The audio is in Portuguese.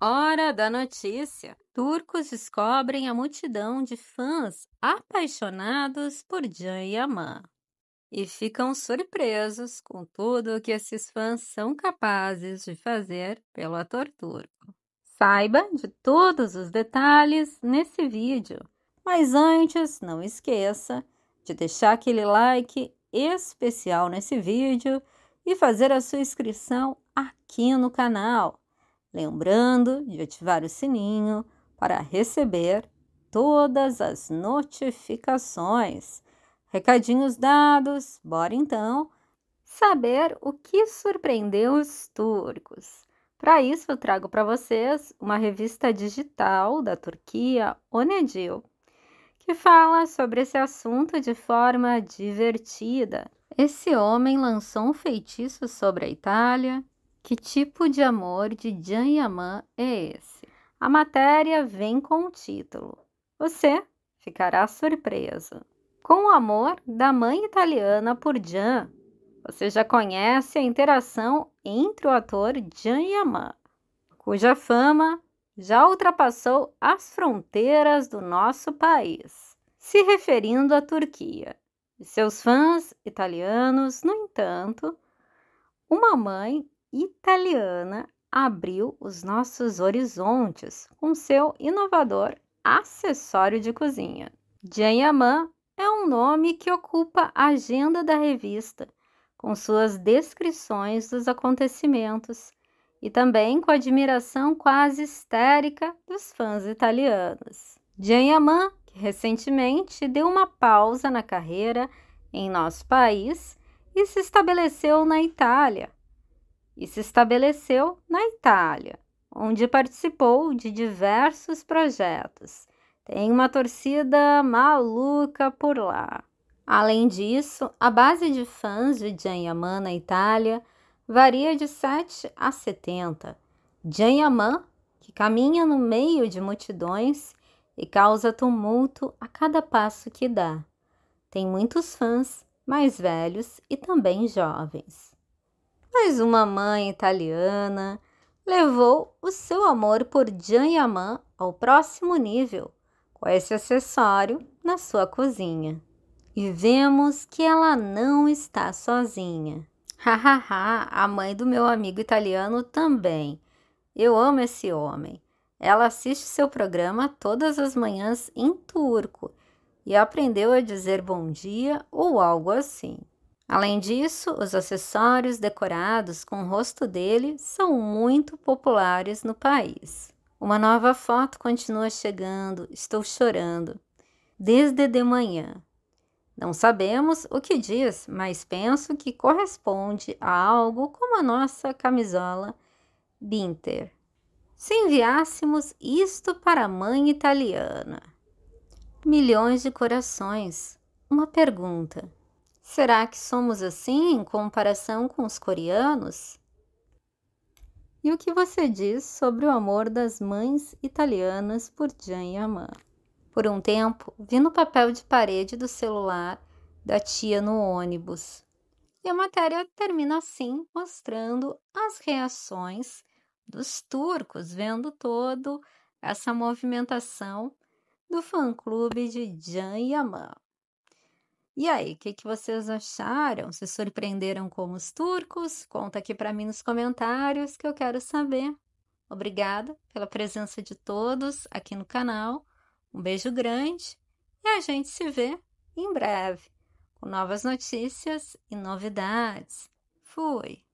Hora da notícia! Turcos descobrem a multidão de fãs apaixonados por Jan Yaman e ficam surpresos com tudo o que esses fãs são capazes de fazer pelo ator turco. Saiba de todos os detalhes nesse vídeo, mas antes não esqueça de deixar aquele like especial nesse vídeo e fazer a sua inscrição aqui no canal lembrando de ativar o sininho para receber todas as notificações. Recadinhos dados, bora então saber o que surpreendeu os turcos. Para isso, eu trago para vocês uma revista digital da Turquia, Onedil, que fala sobre esse assunto de forma divertida. Esse homem lançou um feitiço sobre a Itália que tipo de amor de Jan Yaman é esse? A matéria vem com o título. Você ficará surpreso. Com o amor da mãe italiana por Jan, você já conhece a interação entre o ator Jan Yaman, cuja fama já ultrapassou as fronteiras do nosso país, se referindo à Turquia. E seus fãs italianos, no entanto, uma mãe italiana abriu os nossos horizontes com seu inovador acessório de cozinha. Yamã é um nome que ocupa a agenda da revista, com suas descrições dos acontecimentos e também com a admiração quase histérica dos fãs italianos. Yamã, que recentemente deu uma pausa na carreira em nosso país e se estabeleceu na Itália, e se estabeleceu na Itália, onde participou de diversos projetos. Tem uma torcida maluca por lá. Além disso, a base de fãs de Gianyaman na Itália varia de 7 a 70. Gianyaman, que caminha no meio de multidões e causa tumulto a cada passo que dá. Tem muitos fãs mais velhos e também jovens mas uma mãe italiana levou o seu amor por Jan Yaman ao próximo nível com esse acessório na sua cozinha. E vemos que ela não está sozinha. Hahaha, a mãe do meu amigo italiano também. Eu amo esse homem. Ela assiste seu programa todas as manhãs em turco e aprendeu a dizer bom dia ou algo assim. Além disso, os acessórios decorados com o rosto dele são muito populares no país. Uma nova foto continua chegando, estou chorando. Desde de manhã. Não sabemos o que diz, mas penso que corresponde a algo como a nossa camisola Binter. Se enviássemos isto para a mãe italiana. Milhões de corações. Uma pergunta Será que somos assim em comparação com os coreanos? E o que você diz sobre o amor das mães italianas por Jan Yaman? Por um tempo, vi no papel de parede do celular da tia no ônibus. E a matéria termina assim, mostrando as reações dos turcos, vendo todo essa movimentação do fã-clube de Jan Yaman. E aí, o que, que vocês acharam? Se surpreenderam com os turcos? Conta aqui para mim nos comentários que eu quero saber. Obrigada pela presença de todos aqui no canal. Um beijo grande e a gente se vê em breve com novas notícias e novidades. Fui!